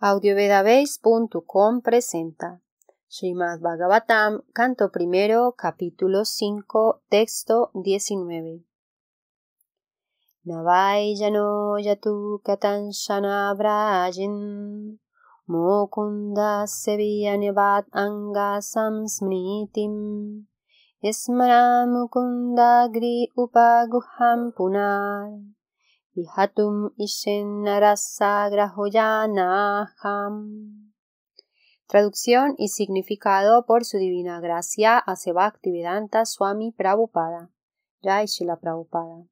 audiovedabase.com presenta Srimad Bhagavatam, canto primero, capítulo 5, texto 19. navai yatu katanshana vrajin mokunda angasam mukunda gri upaguham punar Ihatum Traducción y significado por su divina gracia hace Swami Prabhupada. Yaishila Prabhupada.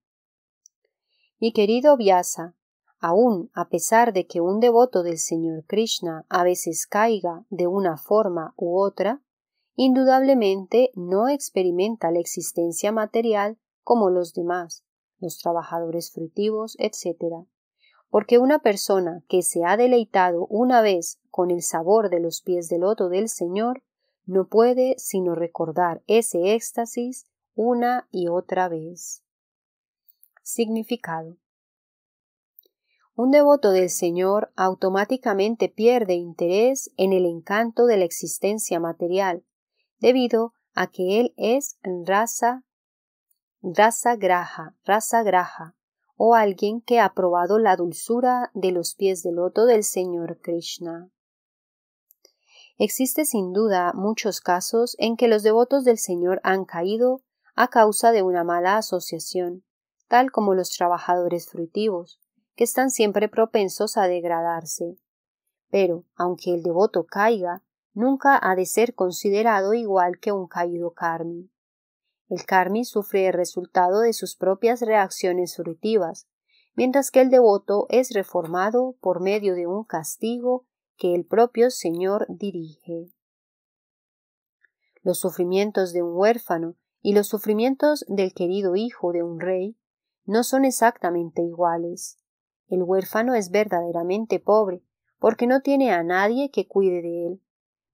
Mi querido Vyasa, aún a pesar de que un devoto del Señor Krishna a veces caiga de una forma u otra, indudablemente no experimenta la existencia material como los demás los trabajadores frutivos, etc. Porque una persona que se ha deleitado una vez con el sabor de los pies del loto del Señor, no puede sino recordar ese éxtasis una y otra vez. Significado. Un devoto del Señor automáticamente pierde interés en el encanto de la existencia material, debido a que Él es raza raza graja, raza graja, o oh alguien que ha probado la dulzura de los pies del loto del Señor Krishna. Existe sin duda muchos casos en que los devotos del Señor han caído a causa de una mala asociación, tal como los trabajadores fruitivos, que están siempre propensos a degradarse. Pero, aunque el devoto caiga, nunca ha de ser considerado igual que un caído carmen. El carmi sufre el resultado de sus propias reacciones furtivas, mientras que el devoto es reformado por medio de un castigo que el propio Señor dirige. Los sufrimientos de un huérfano y los sufrimientos del querido hijo de un rey no son exactamente iguales. El huérfano es verdaderamente pobre, porque no tiene a nadie que cuide de él,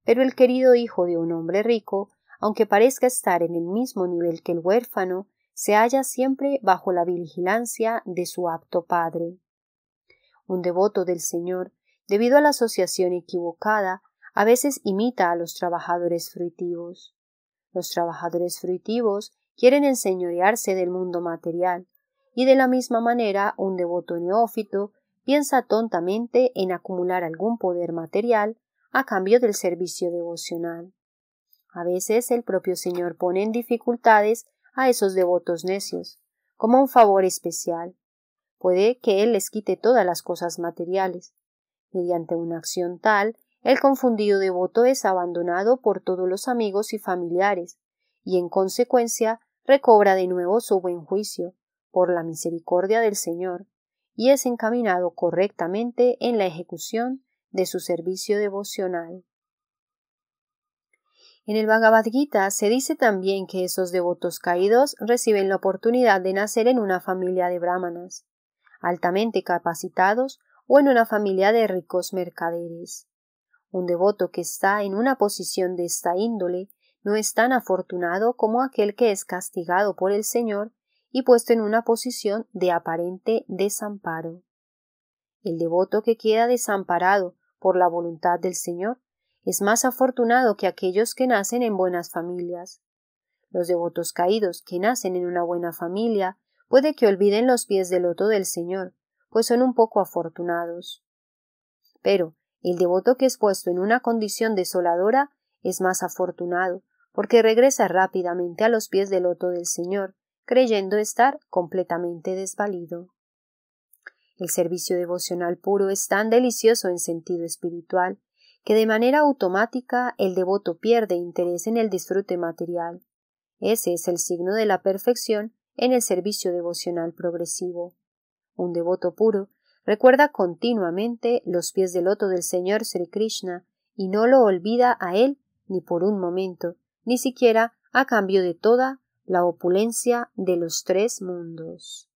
pero el querido hijo de un hombre rico aunque parezca estar en el mismo nivel que el huérfano, se halla siempre bajo la vigilancia de su apto padre. Un devoto del Señor, debido a la asociación equivocada, a veces imita a los trabajadores fruitivos. Los trabajadores fruitivos quieren enseñorearse del mundo material, y de la misma manera un devoto neófito piensa tontamente en acumular algún poder material a cambio del servicio devocional. A veces el propio Señor pone en dificultades a esos devotos necios, como un favor especial. Puede que Él les quite todas las cosas materiales. Mediante una acción tal, el confundido devoto es abandonado por todos los amigos y familiares, y en consecuencia recobra de nuevo su buen juicio, por la misericordia del Señor, y es encaminado correctamente en la ejecución de su servicio devocional. En el Bhagavad Gita se dice también que esos devotos caídos reciben la oportunidad de nacer en una familia de brahmanas, altamente capacitados, o en una familia de ricos mercaderes. Un devoto que está en una posición de esta índole no es tan afortunado como aquel que es castigado por el Señor y puesto en una posición de aparente desamparo. El devoto que queda desamparado por la voluntad del Señor es más afortunado que aquellos que nacen en buenas familias. Los devotos caídos que nacen en una buena familia puede que olviden los pies del loto del Señor, pues son un poco afortunados. Pero el devoto que es puesto en una condición desoladora es más afortunado, porque regresa rápidamente a los pies del loto del Señor, creyendo estar completamente desvalido. El servicio devocional puro es tan delicioso en sentido espiritual que de manera automática el devoto pierde interés en el disfrute material. Ese es el signo de la perfección en el servicio devocional progresivo. Un devoto puro recuerda continuamente los pies del loto del Señor Sri Krishna y no lo olvida a él ni por un momento, ni siquiera a cambio de toda la opulencia de los tres mundos.